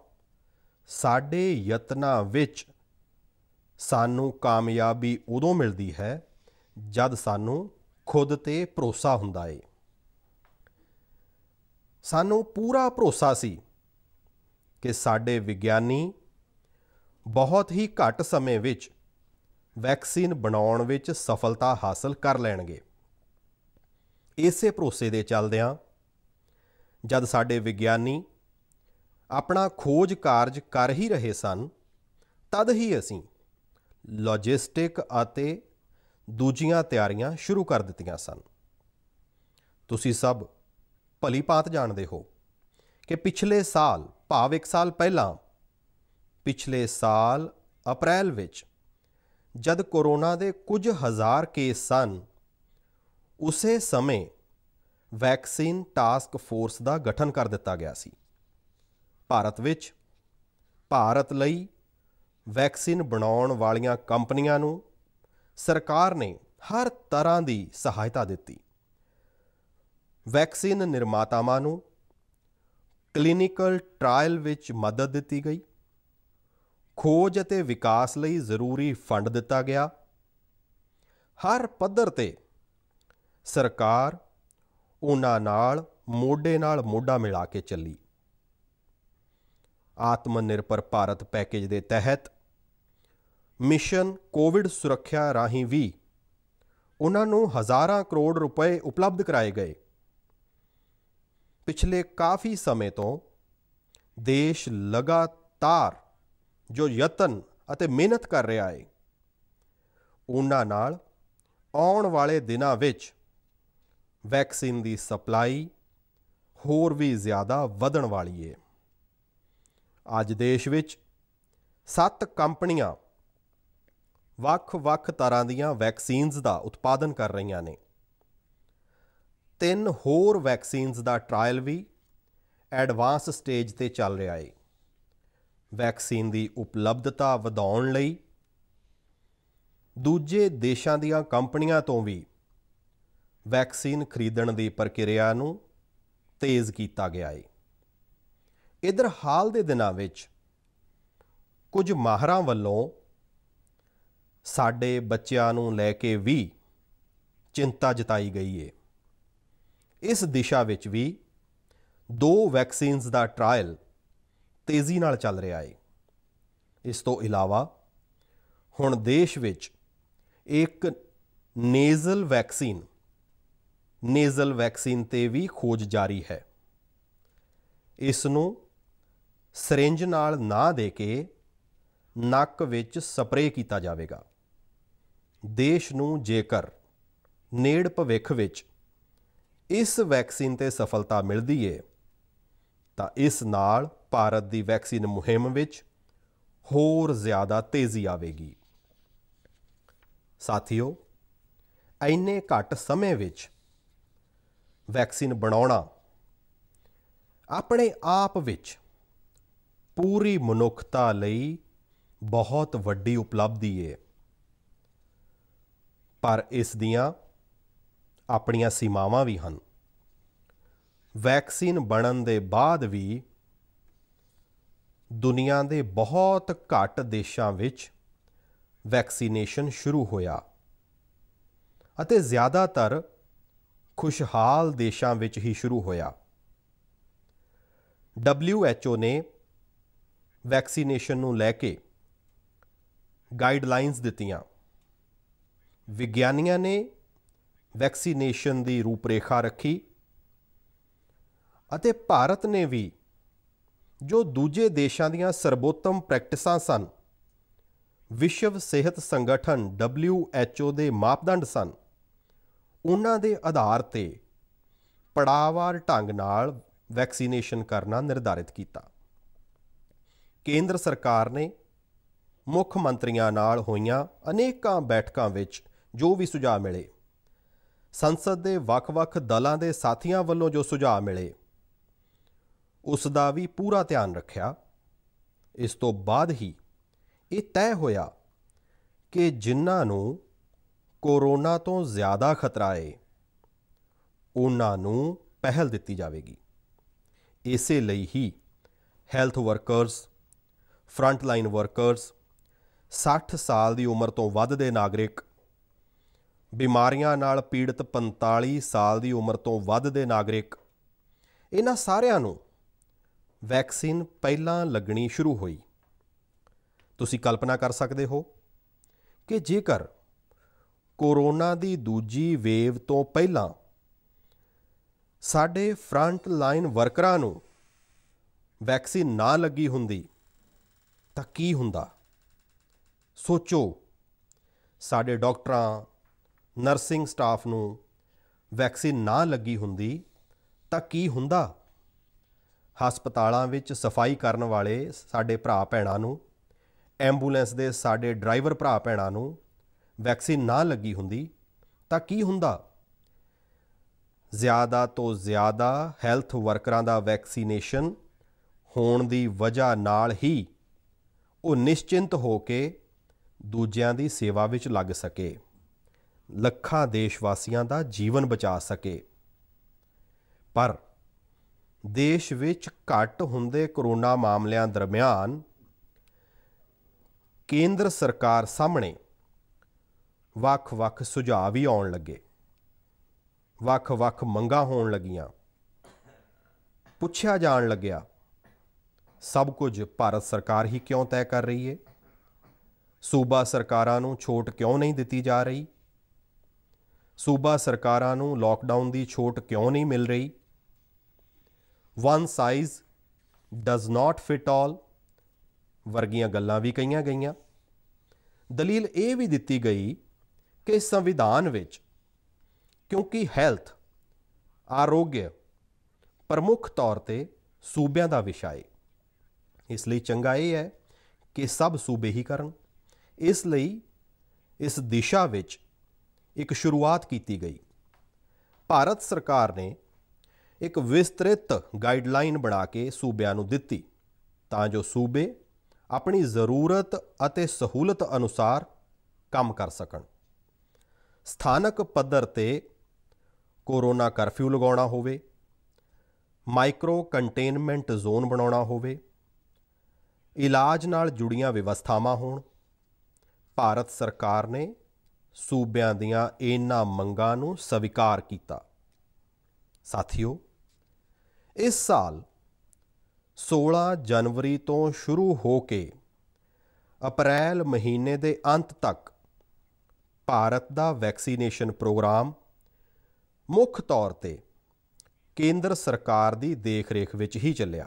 ਸਾਡੇ ਯਤਨਾਂ ਵਿੱਚ ਸਾਨੂੰ ਕਾਮਯਾਬੀ ਉਦੋਂ ਮਿਲਦੀ ਹੈ ਜਦ ਸਾਨੂੰ ਖੁਦ ਤੇ ਭਰੋਸਾ ਹੁੰਦਾ ਏ ਸਾਨੂੰ ਪੂਰਾ ਭਰੋਸਾ ਸੀ ਕਿ ਸਾਡੇ ਵਿਗਿਆਨੀ ਬਹੁਤ ਹੀ ਘੱਟ ਸਮੇਂ ਵਿੱਚ ਵੈਕਸੀਨ ਬਣਾਉਣ ਵਿੱਚ ਸਫਲਤਾ ਹਾਸਲ ਕਰ ਲੈਣਗੇ ਇਸੇ ਭਰੋਸੇ ਦੇ ਚੱਲਦਿਆਂ ਜਦ ਸਾਡੇ ਵਿਗਿਆਨੀ ਆਪਣਾ ਖੋਜ ਕਾਰਜ ਕਰ ਹੀ ਰਹੇ ਸਨ ਤਦ ਹੀ ਅਸੀਂ ਲੌਜਿਸਟਿਕ ਅਤੇ ਦੂਜੀਆਂ ਤਿਆਰੀਆਂ ਸ਼ੁਰੂ ਕਰ ਦਿੱਤੀਆਂ ਸਨ ਤੁਸੀਂ ਸਭ ਭਲੀ ਭਾਂਤ ਜਾਣਦੇ ਹੋ ਕਿ ਪਿਛਲੇ ਸਾਲ ਭਾਵ ਇੱਕ ਸਾਲ ਪਹਿਲਾਂ ਪਿਛਲੇ ਸਾਲ ਅਪ੍ਰੈਲ ਵਿੱਚ ਜਦ ਕੋਰੋਨਾ ਦੇ ਕੁਝ ਹਜ਼ਾਰ ਕੇਸ ਸਨ ਉਸੇ ਸਮੇਂ ਵੈਕਸੀਨ ਟਾਸਕ ਫੋਰਸ ਦਾ ਗਠਨ ਕਰ ਦਿੱਤਾ ਗਿਆ ਸੀ ਭਾਰਤ ਵਿੱਚ ਭਾਰਤ ਲਈ ਵੈਕਸੀਨ ਬਣਾਉਣ ਵਾਲੀਆਂ ਕੰਪਨੀਆਂ ਨੂੰ ਸਰਕਾਰ ਨੇ ਹਰ ਤਰ੍ਹਾਂ ਦੀ ਸਹਾਇਤਾ ਦਿੱਤੀ ਵੈਕਸੀਨ ਨਿਰਮਾਤਾਵਾਂ ਨੂੰ ਕਲੀਨਿਕਲ ਟ੍ਰਾਇਲ ਵਿੱਚ ਮਦਦ ਦਿੱਤੀ ਗਈ ਖੋਜ ਅਤੇ ਵਿਕਾਸ ਲਈ ਜ਼ਰੂਰੀ ਫੰਡ ਦਿੱਤਾ ਗਿਆ ਹਰ ਪੱਧਰ ਤੇ ਸਰਕਾਰ ਉਹਨਾਂ ਨਾਲ ਮੋਢੇ ਨਾਲ ਮੋਢਾ ਮਿਲਾ ਕੇ ਚੱਲੀ ਆਤਮ ਨਿਰਭਰ ਭਾਰਤ ਪੈਕੇਜ ਦੇ ਤਹਿਤ ਮਿਸ਼ਨ ਕੋਵਿਡ ਸੁਰੱਖਿਆ ਰਾਹੀਂ ਵੀ ਉਹਨਾਂ ਨੂੰ ਹਜ਼ਾਰਾਂ ਕਰੋੜ ਰੁਪਏ ਉਪਲਬਧ ਕਰਾਏ ਗਏ ਪਿਛਲੇ ਕਾਫੀ ਸਮੇਂ ਤੋਂ ਦੇਸ਼ ਲਗਾਤਾਰ ਜੋ ਯਤਨ ਅਤੇ ਮਿਹਨਤ ਕਰ ਰਿਹਾ ਹੈ ਉਹਨਾਂ ਨਾਲ ਆਉਣ ਵਾਲੇ ਦਿਨਾਂ ਵਿੱਚ ਵੈਕਸੀਨ ਦੀ ਸਪਲਾਈ ਹੋਰ ਵੀ ਜ਼ਿਆਦਾ ਵਧਣ ਵਾਲੀ ਹੈ ਅੱਜ ਦੇਸ਼ ਵਿੱਚ 7 ਕੰਪਨੀਆਂ ਵੱਖ-ਵੱਖ ਤਰ੍ਹਾਂ ਦੀਆਂ ਵੈਕਸੀਨਸ ਦਾ ਉਤਪਾਦਨ ਕਰ ਰਹੀਆਂ ਨੇ ਤਿੰਨ ਹੋਰ ਵੈਕਸੀਨਸ ਦਾ ਟ੍ਰਾਇਲ ਵੀ ਐਡਵਾਂਸ ਸਟੇਜ ਤੇ ਚੱਲ ਰਿਹਾ ਹੈ ਵੈਕਸੀਨ ਦੀ ਉਪਲਬਧਤਾ ਵਧਾਉਣ ਲਈ ਦੂਜੇ ਦੇਸ਼ਾਂ ਦੀਆਂ ਕੰਪਨੀਆਂ ਤੋਂ ਵੀ ਵੈਕਸੀਨ ਖਰੀਦਣ ਦੀ ਪ੍ਰਕਿਰਿਆ ਨੂੰ ਤੇਜ਼ ਕੀਤਾ ਗਿਆ ਹੈ ਇਧਰ ਹਾਲ ਦੇ ਦਿਨਾਂ ਵਿੱਚ ਕੁਝ ਮਾਹਰਾਂ ਵੱਲੋਂ ਸਾਡੇ ਬੱਚਿਆਂ ਨੂੰ ਲੈ ਕੇ ਵੀ ਚਿੰਤਾ ਜਤਾਈ ਗਈ ਏ ਇਸ ਦਿਸ਼ਾ ਵਿੱਚ ਵੀ ਦੋ ਵੈਕਸੀਨਸ ਦਾ ਟ੍ਰਾਇਲ ਤੇਜ਼ੀ ਨਾਲ ਚੱਲ ਰਿਹਾ ਏ ਇਸ ਤੋਂ ਇਲਾਵਾ ਹੁਣ ਦੇਸ਼ ਵਿੱਚ ਇੱਕ ਨੇਜ਼ਲ ਵੈਕਸੀਨ ਨੇਜ਼ਲ ਵੈਕਸੀਨ ਤੇ ਵੀ ਖੋਜ ਜਾਰੀ ਹੈ ਇਸ ਨੂੰ ਸਿਰਿੰਜ ਨਾਲ ਨਾ ਦੇ ਕੇ ਨੱਕ ਵਿੱਚ ਸਪਰੇਅ ਕੀਤਾ ਜਾਵੇਗਾ ਦੇਸ਼ ਨੂੰ ਜੇਕਰ ਨੇੜ ਭਵਿੱਖ ਵਿੱਚ ਇਸ ਵੈਕਸੀਨ ਤੇ ਸਫਲਤਾ ਮਿਲਦੀ ਏ ਤਾਂ ਇਸ ਨਾਲ ਭਾਰਤ ਦੀ ਵੈਕਸੀਨ ਮੁਹਿੰਮ ਵਿੱਚ ਹੋਰ ਜ਼ਿਆਦਾ ਤੇਜ਼ੀ ਆਵੇਗੀ ਸਾਥੀਓ ਐਨੇ ਘੱਟ ਸਮੇਂ ਵਿੱਚ ਵੈਕਸੀਨ ਬਣਾਉਣਾ ਆਪਣੇ ਆਪ ਵਿੱਚ ਪੂਰੀ ਮਨੁੱਖਤਾ ਲਈ ਬਹੁਤ ਵੱਡੀ ਉਪਲਬਧੀ ਹੈ ਪਰ ਇਸ ਦੀਆਂ ਆਪਣੀਆਂ ਸੀਮਾਵਾਂ ਵੀ ਹਨ ਵੈਕਸੀਨ ਬਣਨ ਦੇ ਬਾਅਦ ਵੀ ਦੁਨੀਆ ਦੇ ਬਹੁਤ ਘੱਟ ਦੇਸ਼ਾਂ ਵਿੱਚ ਵੈਕਸੀਨੇਸ਼ਨ ਸ਼ੁਰੂ ਹੋਇਆ ਅਤੇ ਜ਼ਿਆਦਾਤਰ ਖੁਸ਼ਹਾਲ ਦੇਸ਼ਾਂ ਵਿੱਚ ਹੀ ਸ਼ੁਰੂ ਹੋਇਆ WHO ਨੇ ਵੈਕਸੀਨੇਸ਼ਨ ਨੂੰ ਲੈ ਕੇ ਗਾਈਡਲਾਈਨਸ ਦਿੱਤੀਆਂ ਵਿਗਿਆਨੀਆਂ ਨੇ ਵੈਕਸੀਨੇਸ਼ਨ ਦੀ ਰੂਪਰੇਖਾ ਰੱਖੀ ਅਤੇ ਭਾਰਤ ਨੇ ਵੀ ਜੋ ਦੂਜੇ ਦੇਸ਼ਾਂ ਦੀਆਂ ਸਰਬੋਤਮ ਪ੍ਰੈਕਟਿਸਾਂ ਸਨ ਵਿਸ਼ਵ ਸਿਹਤ ਸੰਗਠਨ WHO ਦੇ ਮਾਪਦੰਡ ਸਨ ਉਹਨਾਂ ਦੇ ਆਧਾਰ ਤੇ ਪੜਾਵਾਰ ਢੰਗ ਨਾਲ ਵੈਕਸੀਨੇਸ਼ਨ ਕਰਨਾ ਨਿਰਧਾਰਿਤ ਕੀਤਾ ਕੇਂਦਰ ਸਰਕਾਰ ਨੇ ਮੁੱਖ ਮੰਤਰੀਆਂ ਨਾਲ ਹੋਈਆਂ ਅਨੇਕਾਂ ਬੈਠਕਾਂ ਵਿੱਚ ਜੋ ਵੀ ਸੁਝਾਅ ਮਿਲੇ ਸੰਸਦ ਦੇ ਵੱਖ-ਵੱਖ ਦਲਾਂ ਦੇ ਸਾਥੀਆਂ ਵੱਲੋਂ ਜੋ ਸੁਝਾਅ ਮਿਲੇ ਉਸ ਦਾ ਵੀ ਪੂਰਾ ਧਿਆਨ ਰੱਖਿਆ ਇਸ ਤੋਂ ਬਾਅਦ ਹੀ ਇਹ ਤੈਅ ਹੋਇਆ ਕਿ ਜਿਨ੍ਹਾਂ ਨੂੰ ਕੋਰੋਨਾ ਤੋਂ ਜ਼ਿਆਦਾ ਖਤਰਾ ਹੈ ਉਹਨਾਂ ਨੂੰ ਪਹਿਲ ਦਿੱਤੀ ਜਾਵੇਗੀ ਇਸੇ ਲਈ ਹੀ health workers front line workers 60 ਸਾਲ ਦੀ ਉਮਰ ਤੋਂ ਵੱਧ ਦੇ ਨਾਗਰਿਕ ਬਿਮਾਰੀਆਂ ਨਾਲ ਪੀੜਤ 45 ਸਾਲ ਦੀ ਉਮਰ ਤੋਂ ਵੱਧ ਦੇ ਨਾਗਰਿਕ ਇਹਨਾਂ ਸਾਰਿਆਂ ਨੂੰ ਵੈਕਸੀਨ ਪਹਿਲਾਂ ਲੱਗਣੀ ਸ਼ੁਰੂ ਹੋਈ ਤੁਸੀਂ ਕਲਪਨਾ ਕਰ ਸਕਦੇ ਹੋ ਕਿ ਜੇਕਰ ਕੋਰੋਨਾ ਦੀ ਦੂਜੀ ਵੇਵ ਤੋਂ ਪਹਿਲਾਂ ਸਾਡੇ ਫਰੰਟ ਲਾਈਨ ਵਰਕਰਾਂ ਨੂੰ ਵੈਕਸੀਨ ਨਾ ਲੱਗੀ ਹੁੰਦੀ ਤਾਂ ਕੀ ਹੁੰਦਾ ਸੋਚੋ ਸਾਡੇ ਡਾਕਟਰਾਂ ਨਰਸਿੰਗ ਸਟਾਫ ਨੂੰ ਵੈਕਸੀਨ ਨਾ ਲੱਗੀ ਹੁੰਦੀ ਤਾਂ ਕੀ ਹੁੰਦਾ ਹਸਪਤਾਲਾਂ ਵਿੱਚ ਸਫਾਈ ਕਰਨ ਵਾਲੇ ਸਾਡੇ ਭਰਾ ਭੈਣਾਂ ਨੂੰ ਐਂਬੂਲੈਂਸ ਦੇ ਸਾਡੇ ਡਰਾਈਵਰ ਭਰਾ ਭੈਣਾਂ ਨੂੰ ਵੈਕਸੀਨ ਨਾ ਲੱਗੀ ਹੁੰਦੀ ਤਾਂ ਕੀ ਹੁੰਦਾ ਜ਼ਿਆਦਾ ਤੋਂ ਜ਼ਿਆਦਾ ਹੈਲਥ ਵਰਕਰਾਂ ਦਾ ਵੈਕਸੀਨੇਸ਼ਨ ਹੋਣ ਦੀ ਵਜ੍ਹਾ ਨਾਲ ਹੀ ਉਹ ਨਿਸ਼ਚਿੰਤ ਹੋ ਕੇ ਦੂਜਿਆਂ ਦੀ ਸੇਵਾ ਵਿੱਚ ਲੱਗ ਸਕੇ ਲੱਖਾਂ ਦੇਸ਼ ਵਾਸੀਆਂ ਦਾ ਜੀਵਨ ਬਚਾ ਸਕੇ ਪਰ ਦੇਸ਼ ਵਿੱਚ ਘਟ ਹੁੰਦੇ ਕਰੋਨਾ ਮਾਮਲਿਆਂ ਦਰਮਿਆਨ ਕੇਂਦਰ ਸਰਕਾਰ ਸਾਹਮਣੇ ਵੱਖ-ਵੱਖ ਸੁਝਾਅ ਵੀ ਆਉਣ ਲੱਗੇ ਵੱਖ-ਵੱਖ ਮੰਗਾਂ ਹੋਣ ਲੱਗੀਆਂ ਪੁੱਛਿਆ ਜਾਣ ਲੱਗਿਆ ਸਭ ਕੁਝ ਭਾਰਤ ਸਰਕਾਰ ਹੀ ਕਿਉਂ ਤੈਅ ਕਰ ਰਹੀ ਹੈ ਸੂਬਾ ਸਰਕਾਰਾਂ ਨੂੰ ਛੋਟ ਕਿਉਂ ਨਹੀਂ ਦਿੱਤੀ ਜਾ ਰਹੀ ਸੂਬਾ ਸਰਕਾਰਾਂ ਨੂੰ ਲਾਕਡਾਊਨ ਦੀ ਛੋਟ ਕਿਉਂ ਨਹੀਂ ਮਿਲ ਰਹੀ one size does not fit all ਵਰਗੀਆਂ ਗੱਲਾਂ ਵੀ ਕਹੀਆਂ ਗਈਆਂ ਦਲੀਲ ਇਹ ਵੀ ਦਿੱਤੀ ਗਈ ਕਿ ਸੰਵਿਧਾਨ ਵਿੱਚ ਕਿਉਂਕਿ ਹੈਲਥ ਆਰੋਗਯ ਪ੍ਰਮੁੱਖ ਤੌਰ ਤੇ ਸੂਬਿਆਂ ਦਾ ਵਿਸ਼ਾ ਹੈ ਇਸ ਲਈ ਚੰਗਾ ਇਹ ਹੈ ਕਿ ਸਭ ਸੂਬੇ ਹੀ ਕਰਨ ਇਸ ਲਈ ਇਸ ਦਿਸ਼ਾ ਵਿੱਚ ਇੱਕ ਸ਼ੁਰੂਆਤ ਕੀਤੀ ਗਈ ਭਾਰਤ ਸਰਕਾਰ ਨੇ ਇੱਕ ਵਿਸਤ੍ਰਿਤ ਗਾਈਡਲਾਈਨ ਬਣਾ ਕੇ ਸੂਬਿਆਂ ਨੂੰ ਦਿੱਤੀ ਤਾਂ ਜੋ ਸੂਬੇ ਆਪਣੀ ਜ਼ਰੂਰਤ ਅਤੇ ਸਹੂਲਤ ਅਨੁਸਾਰ ਕੰਮ ਕਰ ਸਕਣ ਸਥਾਨਕ ਪੱਧਰ ਤੇ ਕੋਰੋਨਾ ਕਰਫਿਊ ਲਗਾਉਣਾ ਹੋਵੇ ਮਾਈਕਰੋ ਕੰਟੇਨਮੈਂਟ ਜ਼ੋਨ ਬਣਾਉਣਾ ਹੋਵੇ ਇਲਾਜ ਨਾਲ ਜੁੜੀਆਂ ਵਿਵਸਥਾਵਾਂ ਹੋਣ ਭਾਰਤ ਸਰਕਾਰ ਨੇ ਸੂਬਿਆਂ ਦੀਆਂ ਇਹਨਾਂ ਮੰਗਾਂ ਨੂੰ ਸਵੀਕਾਰ ਕੀਤਾ ਸਾਥੀਓ ਇਸ ਸਾਲ 16 ਜਨਵਰੀ ਤੋਂ ਸ਼ੁਰੂ ਹੋ ਕੇ ਅਪ੍ਰੈਲ ਮਹੀਨੇ ਦੇ ਅੰਤ ਤੱਕ ਭਾਰਤ ਦਾ ਵੈਕਸੀਨੇਸ਼ਨ ਪ੍ਰੋਗਰਾਮ ਮੁੱਖ ਤੌਰ ਤੇ ਕੇਂਦਰ ਸਰਕਾਰ ਦੀ ਦੇਖਰੇਖ ਵਿੱਚ ਹੀ ਚੱਲਿਆ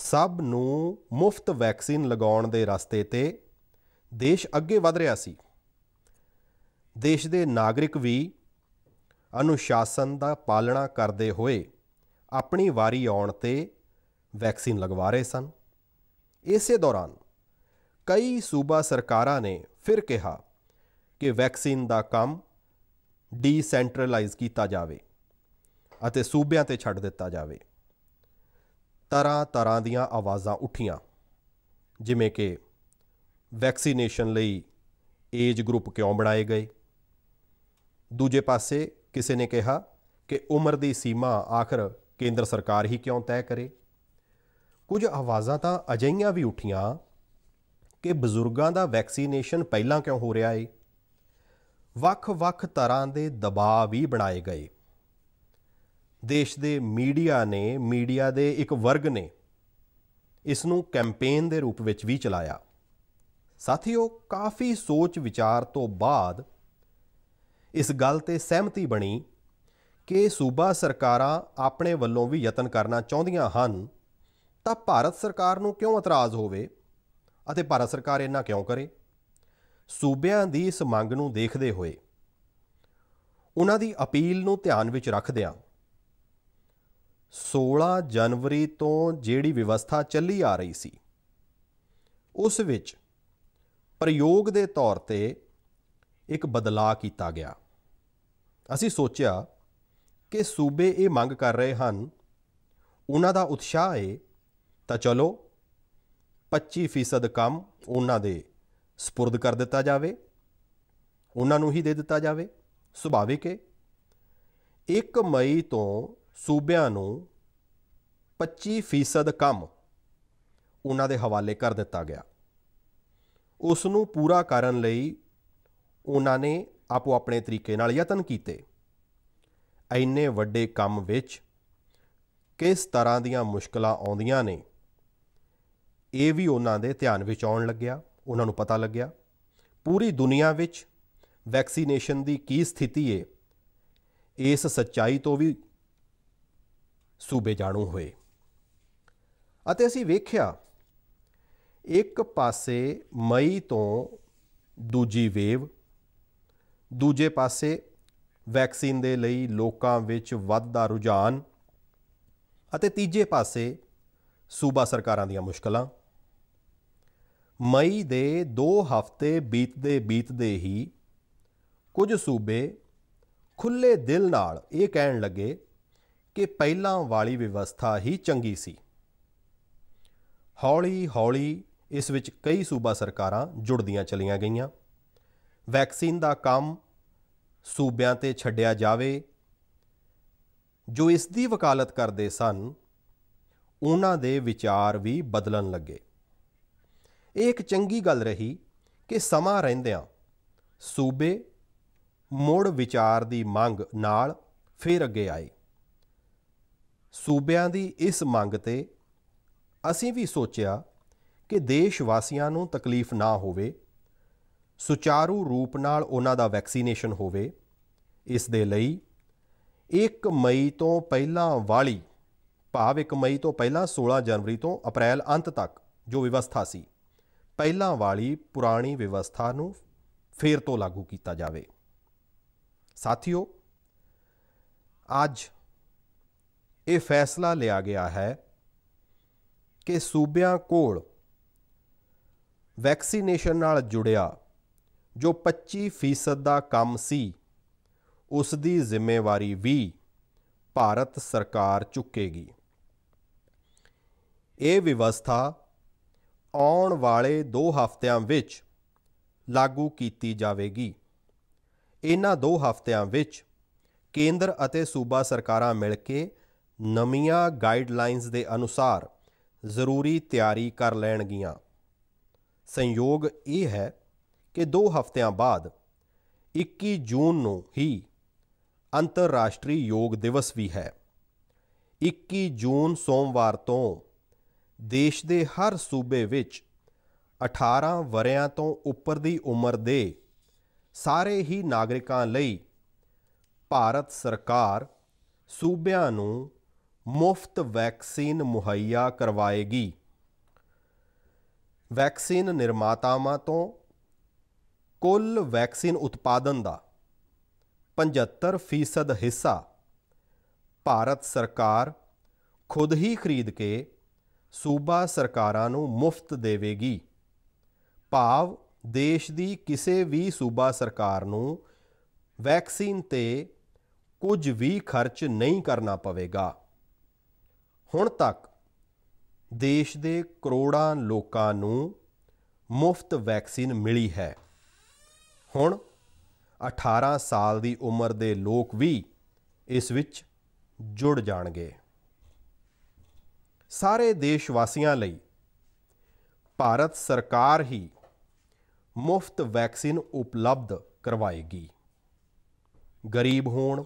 ਸਭ ਨੂੰ ਮੁਫਤ ਵੈਕਸੀਨ ਲਗਾਉਣ ਦੇ ਰਸਤੇ ਤੇ ਦੇਸ਼ ਅੱਗੇ ਵਧ ਰਿਹਾ ਸੀ ਦੇਸ਼ ਦੇ ਨਾਗਰਿਕ ਵੀ ਅਨੁਸ਼ਾਸਨ ਦਾ ਪਾਲਣਾ ਕਰਦੇ ਹੋਏ ਆਪਣੀ ਵਾਰੀ ਆਉਣ ਤੇ ਵੈਕਸੀਨ ਲਗਵਾ ਰਹੇ ਸਨ ਇਸੇ ਦੌਰਾਨ ਕਈ ਸੂਬਾ ਸਰਕਾਰਾਂ ਨੇ ਫਿਰ ਕਿਹਾ ਕਿ ਵੈਕਸੀਨ ਦਾ ਕੰਮ ਡੀਸੈਂਟਰਲਾਈਜ਼ ਕੀਤਾ ਜਾਵੇ ਅਤੇ ਸੂਬਿਆਂ ਤੇ ਛੱਡ ਦਿੱਤਾ ਜਾਵੇ ਤਰ੍ਹਾਂ ਤਰ੍ਹਾਂ ਦੀਆਂ ਆਵਾਜ਼ਾਂ ਉੱਠੀਆਂ ਜਿਵੇਂ ਕਿ ਵੈਕਸੀਨੇਸ਼ਨ ਲਈ ਏਜ ਗਰੁੱਪ ਕਿਉਂ ਬਣਾਏ ਗਏ ਦੂਜੇ ਪਾਸੇ ਕਿਸੇ ਨੇ ਕਿਹਾ ਕਿ ਉਮਰ ਦੀ ਸੀਮਾ ਆਖਰ ਕੇਂਦਰ ਸਰਕਾਰ ਹੀ ਕਿਉਂ ਤੈਅ ਕਰੇ ਕੁਝ ਆਵਾਜ਼ਾਂ ਤਾਂ ਅਜਈਆਂ ਵੀ ਉੱਠੀਆਂ ਕਿ ਬਜ਼ੁਰਗਾਂ ਦਾ ਵੈਕਸੀਨੇਸ਼ਨ ਪਹਿਲਾਂ ਕਿਉਂ ਹੋ ਰਿਹਾ ਏ ਵੱਖ-ਵੱਖ ਤਰ੍ਹਾਂ ਦੇ ਦਬਾਅ ਵੀ ਬਣਾਏ ਗਏ ਦੇਸ਼ ਦੇ ਮੀਡੀਆ ਨੇ ਮੀਡੀਆ ਦੇ ਇੱਕ ਵਰਗ ਨੇ ਇਸ ਨੂੰ ਕੈਂਪੇਨ ਦੇ ਰੂਪ ਵਿੱਚ ਵੀ ਚਲਾਇਆ ਸਾਥੀਓ ਕਾਫੀ ਸੋਚ ਵਿਚਾਰ ਤੋਂ ਬਾਅਦ ਇਸ ਗੱਲ ਤੇ ਸਹਿਮਤੀ ਬਣੀ ਕਿ ਸੂਬਾ ਸਰਕਾਰਾਂ ਆਪਣੇ ਵੱਲੋਂ ਵੀ ਯਤਨ ਕਰਨਾ ਚਾਹੁੰਦੀਆਂ ਹਨ ਤਾਂ ਭਾਰਤ ਸਰਕਾਰ ਨੂੰ ਕਿਉਂ ਇਤਰਾਜ਼ ਹੋਵੇ ਅਤੇ ਭਾਰਤ ਸਰਕਾਰ ਇਹਨਾਂ ਕਿਉਂ ਕਰੇ ਸੂਬਿਆਂ ਦੀ ਇਸ ਮੰਗ ਨੂੰ ਦੇਖਦੇ ਹੋਏ ਉਹਨਾਂ ਦੀ ਅਪੀਲ ਨੂੰ ਧਿਆਨ ਵਿੱਚ ਰੱਖਦਿਆਂ 16 ਜਨਵਰੀ ਤੋਂ ਜਿਹੜੀ ਵਿਵਸਥਾ ਚੱਲੀ ਆ ਰਹੀ ਸੀ ਉਸ ਵਿੱਚ ਪ੍ਰਯੋਗ ਦੇ ਤੌਰ ਤੇ ਇੱਕ ਬਦਲਾਅ ਕੀਤਾ ਗਿਆ ਅਸੀਂ ਸੋਚਿਆ ਕਿ ਸੂਬੇ ਇਹ ਮੰਗ ਕਰ ਰਹੇ ਹਨ ਉਹਨਾਂ ਦਾ ਉਤਸ਼ਾਹ ਹੈ ਤਾਂ ਚਲੋ 25% ਕੰਮ ਉਹਨਾਂ ਦੇ سپرد ਕਰ ਦਿੱਤਾ ਜਾਵੇ ਉਹਨਾਂ ਨੂੰ ਹੀ ਦੇ ਦਿੱਤਾ ਜਾਵੇ ਸੁਭਾਵਿਕ ਹੈ 1 ਮਈ ਤੋਂ ਸੂਬਿਆਂ ਨੂੰ 25% ਕੰਮ ਉਹਨਾਂ ਦੇ ਹਵਾਲੇ ਕਰ ਦਿੱਤਾ ਗਿਆ ਉਸ ਨੂੰ ਪੂਰਾ ਕਰਨ ਲਈ ਉਹਨਾਂ ਨੇ ਆਪੋ ਆਪਣੇ ਤਰੀਕੇ ਨਾਲ ਯਤਨ ਕੀਤੇ ਐਨੇ ਵੱਡੇ ਕੰਮ ਵਿੱਚ ਕਿਸ ਤਰ੍ਹਾਂ ਦੀਆਂ ਮੁਸ਼ਕਲਾਂ ਆਉਂਦੀਆਂ ਨੇ ਇਹ ਵੀ ਉਹਨਾਂ ਦੇ ਧਿਆਨ ਵਿੱਚ ਆਉਣ ਲੱਗਿਆ ਉਹਨਾਂ ਨੂੰ ਪਤਾ ਲੱਗਿਆ ਪੂਰੀ ਦੁਨੀਆ ਵਿੱਚ ਵੈਕਸੀਨੇਸ਼ਨ ਦੀ ਕੀ ਸਥਿਤੀ ਏ ਇਸ ਸੱਚਾਈ ਤੋਂ ਵੀ ਸੂਬੇ ਜਾਣੂ ਹੋਏ ਅਤੇ ਅਸੀਂ ਵੇਖਿਆ ਇੱਕ ਪਾਸੇ ਮਈ ਤੋਂ ਦੂਜੀ ਵੇਵ ਦੂਜੇ ਪਾਸੇ ਵੈਕਸੀਨ ਦੇ ਲਈ ਲੋਕਾਂ ਵਿੱਚ ਵੱਧਦਾ ਰੁਝਾਨ ਅਤੇ ਤੀਜੇ ਪਾਸੇ ਸੂਬਾ ਸਰਕਾਰਾਂ ਦੀਆਂ ਮੁਸ਼ਕਲਾਂ ਮਈ ਦੇ 2 ਹਫ਼ਤੇ ਬੀਤਦੇ ਬੀਤਦੇ ਹੀ ਕੁਝ ਸੂਬੇ ਖੁੱਲੇ ਦਿਲ ਨਾਲ ਇਹ ਕਹਿਣ ਲੱਗੇ ਕਿ ਪਹਿਲਾਂ ਵਾਲੀ ਵਿਵਸਥਾ ਹੀ ਚੰਗੀ ਸੀ ਹੌਲੀ-ਹੌਲੀ ਇਸ ਵਿੱਚ ਕਈ ਸੂਬਾ ਸਰਕਾਰਾਂ ਜੁੜਦੀਆਂ ਚਲੀਆਂ ਗਈਆਂ ਵੈਕਸੀਨ ਦਾ ਕੰਮ ਸੂਬਿਆਂ ਤੇ ਛੱਡਿਆ ਜਾਵੇ ਜੋ ਇਸ ਦੀ ਵਕਾਲਤ ਕਰਦੇ ਸਨ ਉਹਨਾਂ ਦੇ ਵਿਚਾਰ ਵੀ ਬਦਲਣ ਲੱਗੇ ਇਹ ਇੱਕ ਚੰਗੀ ਗੱਲ ਰਹੀ ਕਿ ਸਮਾਂ ਰਹਿੰਦਿਆਂ ਸੂਬੇ ਮੋੜ ਵਿਚਾਰ ਦੀ ਮੰਗ ਨਾਲ ਫੇਰ ਅੱਗੇ ਆਏ ਸੂਬਿਆਂ ਦੀ ਇਸ ਮੰਗ ਤੇ ਅਸੀਂ ਵੀ ਸੋਚਿਆ ਕਿ ਦੇਸ਼ ਵਾਸੀਆਂ ਨੂੰ ਤਕਲੀਫ ਨਾ ਹੋਵੇ ਸੁਚਾਰੂ ਰੂਪ ਨਾਲ ਉਹਨਾਂ ਦਾ ਵੈਕਸੀਨੇਸ਼ਨ ਹੋਵੇ ਇਸ ਦੇ ਲਈ 1 ਮਈ ਤੋਂ ਪਹਿਲਾਂ ਵਾਲੀ ਭਾਵ 1 ਮਈ ਤੋਂ ਪਹਿਲਾਂ 16 ਜਨਵਰੀ ਤੋਂ ਅਪ੍ਰੈਲ ਅੰਤ ਤੱਕ ਜੋ ਵਿਵਸਥਾ ਸੀ ਪਹਿਲਾਂ ਵਾਲੀ ਪੁਰਾਣੀ ਵਿਵਸਥਾ ਨੂੰ ਫੇਰ ਤੋਂ ਲਾਗੂ ਕੀਤਾ ਜਾਵੇ ਸਾਥੀਓ ਅੱਜ ਇਹ ਫੈਸਲਾ ਲਿਆ ਗਿਆ ਹੈ ਕਿ ਸੂਬਿਆਂ ਕੋਲ ਵੈਕਸੀਨੇਸ਼ਨ ਨਾਲ ਜੁੜਿਆ ਜੋ 25% ਦਾ ਕੰਮ ਸੀ ਉਸ ਦੀ ਜ਼ਿੰਮੇਵਾਰੀ ਵੀ ਭਾਰਤ ਸਰਕਾਰ ਚੁੱਕੇਗੀ ਇਹ ਵਿਵਸਥਾ ਆਉਣ ਵਾਲੇ 2 ਹਫ਼ਤਿਆਂ ਵਿੱਚ ਲਾਗੂ ਕੀਤੀ ਜਾਵੇਗੀ ਇਹਨਾਂ 2 ਹਫ਼ਤਿਆਂ ਵਿੱਚ ਕੇਂਦਰ ਅਤੇ ਸੂਬਾ ਸਰਕਾਰਾਂ ਮਿਲ ਕੇ ਨਵੀਆਂ ਗਾਈਡਲਾਈਨਸ ਦੇ ਅਨੁਸਾਰ ਜ਼ਰੂਰੀ ਤਿਆਰੀ ਕਰ ਲੈਣਗੀਆਂ ਸੰਯੋਗ ਇਹ ਹੈ ਕਿ 2 ਹਫ਼ਤਿਆਂ ਬਾਅਦ 21 ਜੂਨ ਨੂੰ ਹੀ ਅੰਤਰਰਾਸ਼ਟਰੀ ਯੋਗ ਦਿਵਸ ਵੀ ਹੈ 21 ਜੂਨ ਸੋਮਵਾਰ ਤੋਂ ਦੇਸ਼ ਦੇ ਹਰ ਸੂਬੇ ਵਿੱਚ 18 ਵਰਿਆਂ ਤੋਂ ਉੱਪਰ ਦੀ ਉਮਰ ਦੇ ਸਾਰੇ ਹੀ ਨਾਗਰਿਕਾਂ ਲਈ ਭਾਰਤ ਸਰਕਾਰ ਸੂਬਿਆਂ ਨੂੰ ਮੁਫਤ ਵੈਕਸੀਨ ਮੁਹੱਈਆ ਕਰਵਾਏਗੀ ਵੈਕਸੀਨ ਨਿਰਮਾਤਾਵਾਂ ਤੋਂ ਕੁੱਲ ਵੈਕਸੀਨ ਉਤਪਾਦਨ ਦਾ 75% ਹਿੱਸਾ ਭਾਰਤ ਸਰਕਾਰ ਖੁਦ ਹੀ ਖਰੀਦ ਕੇ ਸੂਬਾ ਸਰਕਾਰਾਂ ਨੂੰ ਮੁਫਤ ਦੇਵੇਗੀ ਭਾਵ ਦੇਸ਼ ਦੀ ਕਿਸੇ ਵੀ ਸੂਬਾ ਸਰਕਾਰ ਨੂੰ ਵੈਕਸੀਨ ਤੇ ਕੁਝ ਵੀ ਖਰਚ ਨਹੀਂ ਕਰਨਾ ਪਵੇਗਾ ਹੁਣ ਤੱਕ ਦੇਸ਼ ਦੇ ਕਰੋੜਾਂ ਲੋਕਾਂ ਨੂੰ ਮੁਫਤ ਵੈਕਸੀਨ ਮਿਲੀ ਹੈ ਹੁਣ 18 ਸਾਲ ਦੀ ਉਮਰ ਦੇ ਲੋਕ ਵੀ ਇਸ ਵਿੱਚ ਜੁੜ ਜਾਣਗੇ ਸਾਰੇ ਦੇਸ਼ ਵਾਸੀਆਂ ਲਈ ਭਾਰਤ ਸਰਕਾਰ ਹੀ ਮੁਫਤ ਵੈਕਸੀਨ ਉਪਲਬਧ ਕਰਵਾਏਗੀ ਗਰੀਬ ਹੋਣ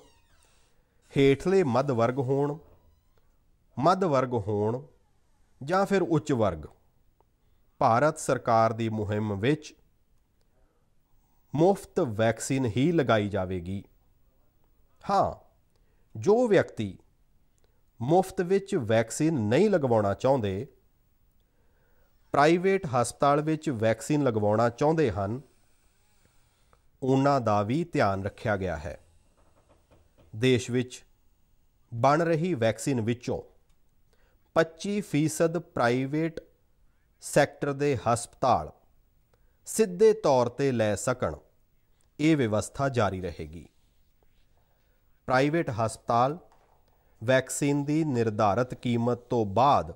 ਹੇਠਲੇ ਮੱਧ ਵਰਗ ਹੋਣ ਮੱਧ ਵਰਗ ਹੋਣ ਜਾਂ ਫਿਰ ਉੱਚ ਵਰਗ ਭਾਰਤ ਸਰਕਾਰ ਦੀ ਮੁਹਿੰਮ ਵਿੱਚ ਮੁਫਤ ਵੈਕਸੀਨ ਹੀ ਲਗਾਈ ਜਾਵੇਗੀ ਹਾਂ ਜੋ ਵਿਅਕਤੀ ਮੁਫਤ ਵਿੱਚ ਵੈਕਸੀਨ ਨਹੀਂ ਲਗਵਾਉਣਾ ਚਾਹੁੰਦੇ ਪ੍ਰਾਈਵੇਟ ਹਸਪਤਾਲ ਵਿੱਚ ਵੈਕਸੀਨ ਲਗਵਾਉਣਾ ਚਾਹੁੰਦੇ ਹਨ ਉਹਨਾਂ ਦਾ ਵੀ ਧਿਆਨ ਰੱਖਿਆ ਗਿਆ ਹੈ ਦੇਸ਼ ਵਿੱਚ ਬਣ ਰਹੀ ਵੈਕਸੀਨ ਵਿੱਚੋਂ 25% ਪ੍ਰਾਈਵੇਟ ਸੈਕਟਰ ਦੇ ਹਸਪਤਾਲ ਸਿੱਧੇ ਤੌਰ ਤੇ ਲੈ ਸਕਣ ਇਹ ਵਿਵਸਥਾ ਜਾਰੀ ਰਹੇਗੀ ਪ੍ਰਾਈਵੇਟ ਹਸਪਤਾਲ ਵੈਕਸੀਨ ਦੀ ਨਿਰਧਾਰਤ ਕੀਮਤ ਤੋਂ ਬਾਅਦ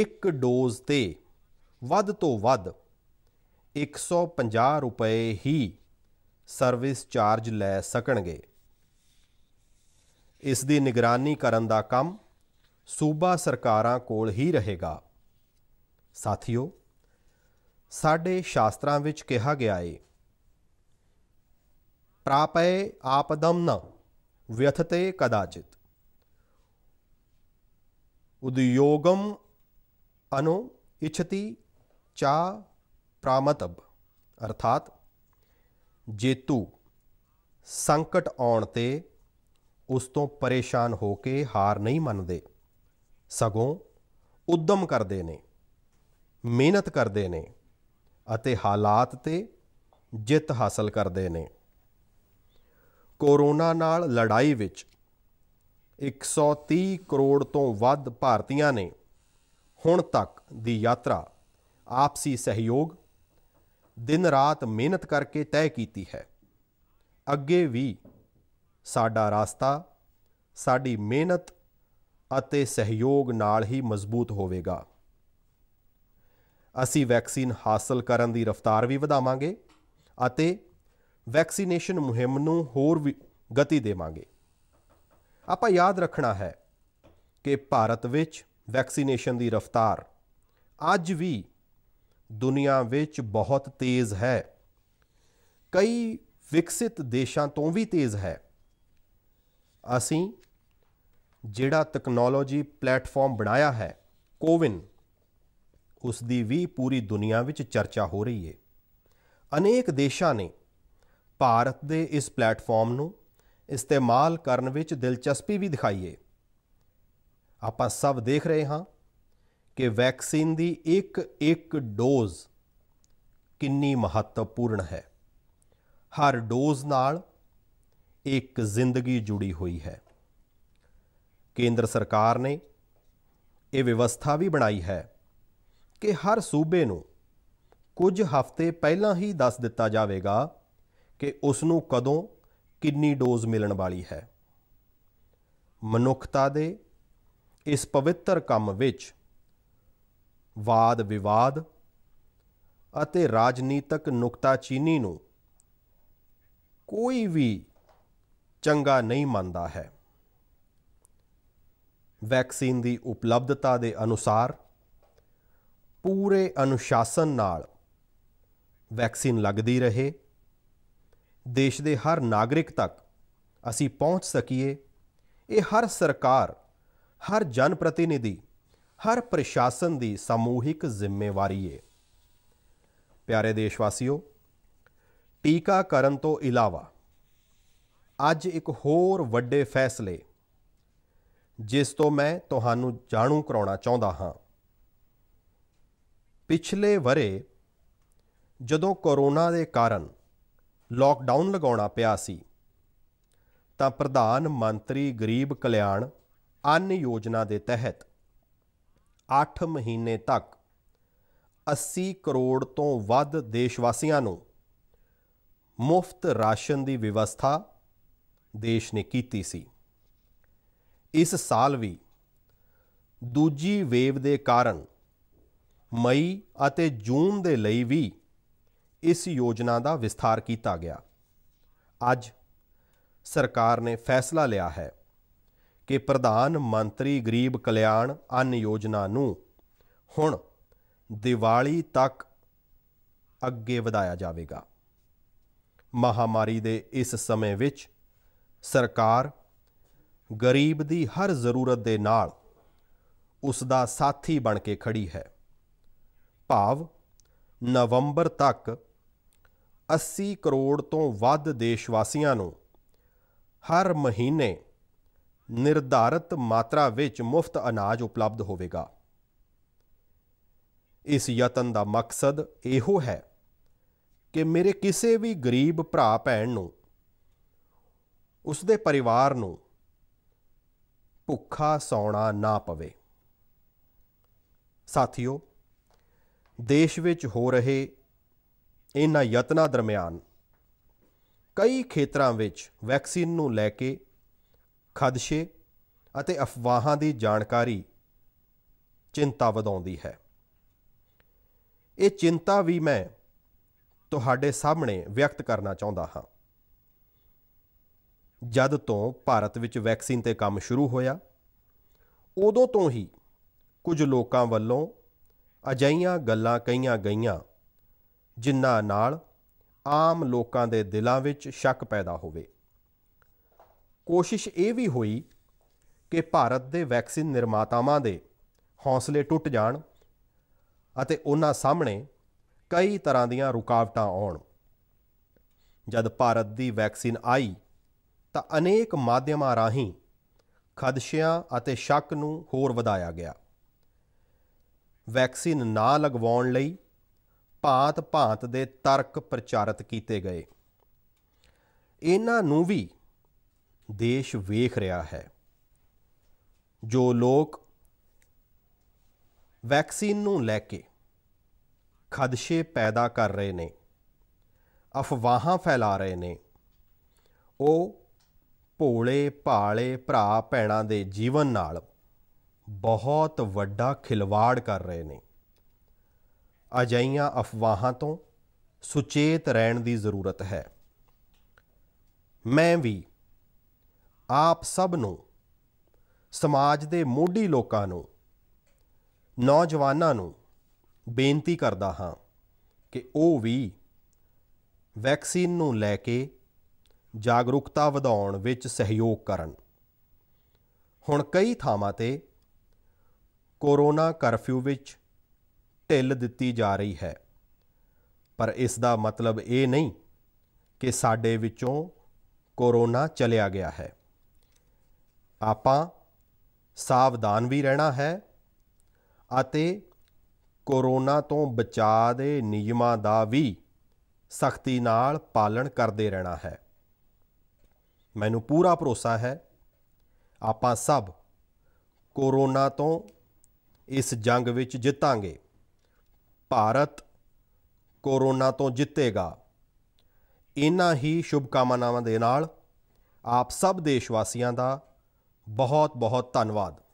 ਇੱਕ ਡੋਜ਼ ਤੇ ਵੱਧ ਤੋਂ ਵੱਧ 150 ਰੁਪਏ ਹੀ ਸਰਵਿਸ ਚਾਰਜ ਲੈ ਸਕਣਗੇ ਇਸ ਦੀ ਨਿਗਰਾਨੀ ਕਰਨ ਦਾ ਕੰਮ ਸੂਬਾ ਸਰਕਾਰਾਂ ਕੋਲ ਹੀ ਰਹੇਗਾ ਸਾਥੀਓ ਸਾਡੇ ਸ਼ਾਸਤਰਾਂ ਵਿੱਚ ਕਿਹਾ ਗਿਆ ਹੈ ਪ੍ਰਾਪਏ ਆਪਦਮ ਨ ਵਿਅਥਤੇ ਕਦਾਚਿਤ ਉਦਯੋਗਮ ਅਨੁ ਇਛਤੀ ਚਾ ਪ੍ਰਾਮਤਬ ਅਰਥਾਤ ਜੇਤੂ ਸੰਕਟ ਆਉਣ ਤੇ ਉਸ ਤੋਂ ਪਰੇਸ਼ਾਨ ਹੋ ਕੇ ਹਾਰ ਨਹੀਂ ਮੰਨਦੇ ਸਗੋਂ ਉਦਮ ਕਰਦੇ ਨੇ ਮਿਹਨਤ ਕਰਦੇ ਨੇ ਅਤੇ ਹਾਲਾਤ ਤੇ ਜਿੱਤ ਹਾਸਲ ਕਰਦੇ ਨੇ ਕੋਰੋਨਾ ਨਾਲ ਲੜਾਈ ਵਿੱਚ 130 ਕਰੋੜ ਤੋਂ ਵੱਧ ਭਾਰਤੀਆਂ ਨੇ ਹੁਣ ਤੱਕ ਦੀ ਯਾਤਰਾ ਆਪਸੀ ਸਹਿਯੋਗ ਦਿਨ ਰਾਤ ਮਿਹਨਤ ਕਰਕੇ ਤੈਅ ਕੀਤੀ ਹੈ ਅੱਗੇ ਵੀ ਸਾਡਾ ਰਾਸਤਾ ਸਾਡੀ ਮਿਹਨਤ ਅਤੇ ਸਹਿਯੋਗ ਨਾਲ ਹੀ ਮਜ਼ਬੂਤ ਹੋਵੇਗਾ ਅਸੀਂ ਵੈਕਸੀਨ ਹਾਸਲ ਕਰਨ ਦੀ ਰਫ਼ਤਾਰ ਵੀ ਵਧਾਵਾਂਗੇ ਅਤੇ ਵੈਕਸੀਨੇਸ਼ਨ ਮੁਹਿੰਮ ਨੂੰ ਹੋਰ ਵੀ ਗਤੀ ਦੇਵਾਂਗੇ ਆਪਾਂ ਯਾਦ ਰੱਖਣਾ ਹੈ ਕਿ ਭਾਰਤ ਵਿੱਚ ਵੈਕਸੀਨੇਸ਼ਨ ਦੀ ਰਫ਼ਤਾਰ ਅੱਜ ਵੀ ਦੁਨੀਆ ਵਿੱਚ ਬਹੁਤ ਤੇਜ਼ ਹੈ ਕਈ ਵਿਕਸਿਤ ਦੇਸ਼ਾਂ ਤੋਂ ਵੀ ਤੇਜ਼ ਹੈ ਅਸੀਂ ਜਿਹੜਾ ਟੈਕਨੋਲੋਜੀ ਪਲੇਟਫਾਰਮ ਬਣਾਇਆ ਹੈ ਕੋਵਿਨ ਉਸ ਦੀ ਵੀ ਪੂਰੀ ਦੁਨੀਆ ਵਿੱਚ ਚਰਚਾ ਹੋ ਰਹੀ ਹੈ ਅਨੇਕ ਦੇਸ਼ਾਂ ਨੇ ਭਾਰਤ ਦੇ ਇਸ ਪਲੇਟਫਾਰਮ ਨੂੰ ਇਸਤੇਮਾਲ ਕਰਨ ਵਿੱਚ ਦਿਲਚਸਪੀ ਵੀ ਦਿਖਾਈ ਹੈ ਆਪਾਂ ਸਭ ਦੇਖ ਰਹੇ ਹਾਂ ਕਿ ਵੈਕਸੀਨ ਦੀ ਇੱਕ ਇੱਕ ਡੋਜ਼ ਕਿੰਨੀ ਮਹੱਤਵਪੂਰਨ ਹੈ ਹਰ ਡੋਜ਼ ਨਾਲ ਇੱਕ ਜ਼ਿੰਦਗੀ ਜੁੜੀ ਹੋਈ ਹੈ ਕੇਂਦਰ ਸਰਕਾਰ ਨੇ ਇਹ ਵਿਵਸਥਾ ਵੀ ਬਣਾਈ ਹੈ ਕਿ ਹਰ ਸੂਬੇ ਨੂੰ ਕੁਝ ਹਫ਼ਤੇ ਪਹਿਲਾਂ ਹੀ ਦੱਸ ਦਿੱਤਾ ਜਾਵੇਗਾ ਕਿ ਉਸ ਨੂੰ ਕਦੋਂ ਕਿੰਨੀ ਡੋਜ਼ ਮਿਲਣ ਵਾਲੀ ਹੈ ਮਨੁੱਖਤਾ ਦੇ ਇਸ ਪਵਿੱਤਰ ਕੰਮ ਵਿੱਚ ਵਾਦ ਵਿਵਾਦ ਅਤੇ ਰਾਜਨੀਤਿਕ ਨੁਕਤਾਚੀਨੀ ਨੂੰ ਕੋਈ ਵੀ ਚੰਗਾ ਨਹੀਂ ਮੰਨਦਾ ਹੈ ਵੈਕਸੀਨ ਦੀ ਉਪਲਬਧਤਾ ਦੇ ਅਨੁਸਾਰ ਪੂਰੇ ਅਨੁਸ਼ਾਸਨ ਨਾਲ ਵੈਕਸੀਨ ਲੱਗਦੀ ਰਹੇ ਦੇਸ਼ ਦੇ ਹਰ ਨਾਗਰਿਕ ਤੱਕ ਅਸੀਂ ਪਹੁੰਚ ਸਕੀਏ ਇਹ ਹਰ ਸਰਕਾਰ ਹਰ ਜਨ ਪ੍ਰਤੀਨਿਧੀ ਹਰ ਪ੍ਰਸ਼ਾਸਨ ਦੀ ਸਮੂਹਿਕ ਜ਼ਿੰਮੇਵਾਰੀ ਹੈ ਪਿਆਰੇ ਦੇਸ਼ਵਾਸੀਓ ਟੀਕਾਕਰਨ ਤੋਂ ਇਲਾਵਾ ਅੱਜ ਇੱਕ ਹੋਰ ਵੱਡੇ ਫੈਸਲੇ ਜਿਸ ਤੋਂ ਮੈਂ ਤੁਹਾਨੂੰ ਜਾਣੂ ਕਰਾਉਣਾ ਚਾਹੁੰਦਾ ਹਾਂ ਪਿਛਲੇ ਵਰੇ ਜਦੋਂ ਕੋਰੋਨਾ ਦੇ ਕਾਰਨ ਲਾਕਡਾਊਨ ਲਗਾਉਣਾ ਪਿਆ ਸੀ ਤਾਂ ਪ੍ਰਧਾਨ ਮੰਤਰੀ ਗਰੀਬ ਕਲਿਆਣ ਅੰਨ ਯੋਜਨਾ ਦੇ ਤਹਿਤ 8 ਮਹੀਨੇ ਤੱਕ 80 ਕਰੋੜ ਤੋਂ ਵੱਧ ਦੇਸ਼ ਵਾਸੀਆਂ ਨੂੰ ਮੁਫਤ ਰਾਸ਼ਨ ਦੀ ਵਿਵਸਥਾ ਦੇਸ਼ ਨੇ ਕੀਤੀ ਸੀ ਇਸ ਸਾਲ ਵੀ ਦੂਜੀ ਵੇਵ ਦੇ ਕਾਰਨ ਮਈ ਅਤੇ ਜੂਨ ਦੇ ਲਈ ਵੀ ਇਸ ਯੋਜਨਾ ਦਾ ਵਿਸਥਾਰ ਕੀਤਾ ਗਿਆ ਅੱਜ ਸਰਕਾਰ ਨੇ ਫੈਸਲਾ ਲਿਆ ਹੈ ਕਿ ਪ੍ਰਧਾਨ ਮੰਤਰੀ ਗਰੀਬ ਕਲਿਆਣ ਅਨ ਯੋਜਨਾ ਨੂੰ ਹੁਣ ਦੀਵਾਲੀ ਤੱਕ ਅੱਗੇ ਵਧਾਇਆ ਜਾਵੇਗਾ ਮਹਾਮਾਰੀ ਦੇ ਇਸ ਸਮੇਂ ਵਿੱਚ ਸਰਕਾਰ ਗਰੀਬ ਦੀ ਹਰ ਜ਼ਰੂਰਤ ਦੇ ਨਾਲ ਉਸ ਦਾ ਸਾਥੀ ਬਣ ਕੇ ਖੜੀ ਹੈ ਭਾਵ ਨਵੰਬਰ ਤੱਕ 80 ਕਰੋੜ ਤੋਂ ਵੱਧ ਦੇਸ਼ ਵਾਸੀਆਂ ਨੂੰ ਹਰ ਮਹੀਨੇ ਨਿਰਧਾਰਤ ਮਾਤਰਾ ਵਿੱਚ ਮੁਫਤ ਅਨਾਜ ਉਪਲਬਧ ਹੋਵੇਗਾ ਇਸ ਯਤਨ ਦਾ ਮਕਸਦ ਇਹੋ ਹੈ ਕਿ ਮੇਰੇ ਕਿਸੇ ਵੀ ਗਰੀਬ ਭਰਾ ਭੈਣ ਨੂੰ ਉਸ ਦੇ ਪਰਿਵਾਰ ਨੂੰ ਭੁੱਖਾ ਸੌਣਾ ਨਾ ਪਵੇ ਸਾਥੀਓ ਦੇਸ਼ ਵਿੱਚ ਹੋ ਰਹੇ ਇਹਨਾਂ ਯਤਨਾਂ ਦਰਮਿਆਨ ਕਈ ਖੇਤਰਾਂ ਵਿੱਚ ਵੈਕਸੀਨ ਨੂੰ ਲੈ ਕੇ ਖਦਸ਼ੇ ਅਤੇ ਅਫਵਾਹਾਂ ਦੀ ਜਾਣਕਾਰੀ ਚਿੰਤਾ ਵਧਾਉਂਦੀ ਹੈ ਇਹ ਚਿੰਤਾ ਵੀ ਮੈਂ ਤੁਹਾਡੇ ਸਾਹਮਣੇ ਵਿਅਕਤ ਕਰਨਾ ਚਾਹੁੰਦਾ ਹਾਂ ਜਦ ਤੋਂ ਭਾਰਤ ਵਿੱਚ ਵੈਕਸੀਨ ਤੇ ਕੰਮ ਸ਼ੁਰੂ ਹੋਇਆ ਉਦੋਂ ਤੋਂ ਹੀ ਕੁਝ ਲੋਕਾਂ ਵੱਲੋਂ ਅਜਈਆਂ ਗੱਲਾਂ ਕਹੀਆਂ ਗਈਆਂ ਜਿਨ੍ਹਾਂ ਨਾਲ ਆਮ ਲੋਕਾਂ ਦੇ ਦਿਲਾਂ ਵਿੱਚ ਸ਼ੱਕ ਪੈਦਾ ਹੋਵੇ ਕੋਸ਼ਿਸ਼ ਇਹ ਵੀ ਹੋਈ ਕਿ ਭਾਰਤ ਦੇ ਵੈਕਸੀਨ ਨਿਰਮਾਤਾਵਾਂ ਦੇ ਹੌਸਲੇ ਟੁੱਟ ਜਾਣ ਅਤੇ ਉਹਨਾਂ ਸਾਹਮਣੇ ਕਈ ਤਰ੍ਹਾਂ ਦੀਆਂ ਰੁਕਾਵਟਾਂ ਆਉਣ ਜਦ ਭਾਰਤ ਦੀ ਵੈਕਸੀਨ ਆਈ ਤਾਂ ਅਨੇਕ ਮਾਧਿਅਮਾਂ ਰਾਹੀਂ ਖਦਸ਼ਿਆਂ ਅਤੇ ਸ਼ੱਕ ਨੂੰ ਹੋਰ ਵਧਾਇਆ ਗਿਆ ਵੈਕਸੀਨ ਨਾ ਲਗਵਾਉਣ ਲਈ ਭਾਂਤ-ਭਾਂਤ ਦੇ ਤਰਕ ਪ੍ਰਚਾਰਿਤ ਕੀਤੇ ਗਏ ਇਹਨਾਂ ਨੂੰ ਵੀ ਦੇਸ਼ ਵੇਖ ਰਿਹਾ ਹੈ ਜੋ ਲੋਕ ਵੈਕਸੀਨ ਨੂੰ ਲੈ ਕੇ ਖਦਸ਼ੇ ਪੈਦਾ ਕਰ ਰਹੇ ਨੇ ਅਫਵਾਹਾਂ ਫੈਲਾ ਰਹੇ ਨੇ ਉਹ ਭੋਲੇ ਭਾਲੇ ਭਰਾ ਭੈਣਾਂ ਦੇ ਜੀਵਨ ਨਾਲ ਬਹੁਤ ਵੱਡਾ ਖਿਲਵਾੜ ਕਰ ਰਹੇ ਨੇ ਅਜਈਆਂ ਅਫਵਾਹਾਂ ਤੋਂ ਸੁਚੇਤ ਰਹਿਣ ਦੀ ਜ਼ਰੂਰਤ ਹੈ ਮੈਂ ਵੀ ਆਪ ਸਭ ਨੂੰ ਸਮਾਜ ਦੇ ਮੋਢੀ ਲੋਕਾਂ ਨੂੰ ਨੌਜਵਾਨਾਂ ਨੂੰ ਬੇਨਤੀ ਕਰਦਾ ਹਾਂ ਕਿ ਉਹ ਵੀ ਵੈਕਸੀਨ ਨੂੰ ਲੈ ਕੇ ਜਾਗਰੂਕਤਾ ਵਧਾਉਣ ਵਿੱਚ ਸਹਿਯੋਗ ਕਰਨ ਹੁਣ ਕਈ ਥਾਵਾਂ ਤੇ ਕੋਰੋਨਾ ਕਰਫਿਊ ਵਿੱਚ ਢਿੱਲ ਦਿੱਤੀ ਜਾ ਰਹੀ ਹੈ ਪਰ ਇਸ ਦਾ ਮਤਲਬ ਇਹ ਨਹੀਂ ਕਿ ਸਾਡੇ ਵਿੱਚੋਂ ਕੋਰੋਨਾ ਚਲਿਆ ਗਿਆ ਹੈ ਆਪਾਂ ਸਾਵਧਾਨ ਵੀ ਰਹਿਣਾ ਹੈ ਅਤੇ ਕੋਰੋਨਾ ਤੋਂ ਬਚਾਅ ਦੇ ਨਿਯਮਾਂ ਦਾ ਵੀ ਸਖਤੀ ਨਾਲ ਪਾਲਣ ਕਰਦੇ ਰਹਿਣਾ ਹੈ ਮੈਨੂੰ ਪੂਰਾ ਭਰੋਸਾ ਹੈ ਆਪਾਂ ਸਭ ਕੋਰੋਨਾ ਤੋਂ ਇਸ ਜੰਗ ਵਿੱਚ ਜਿੱਤਾਂਗੇ ਭਾਰਤ ਕੋਰੋਨਾ ਤੋਂ ਜਿੱਤੇਗਾ ਇਨ੍ਹਾਂ ਹੀ ਸ਼ੁਭ ਕਾਮਨਾਵਾਂ ਦੇ ਨਾਲ ਆਪ ਸਭ ਦੇਸ਼ਵਾਸੀਆਂ ਦਾ ਬਹੁਤ ਬਹੁਤ ਧੰਨਵਾਦ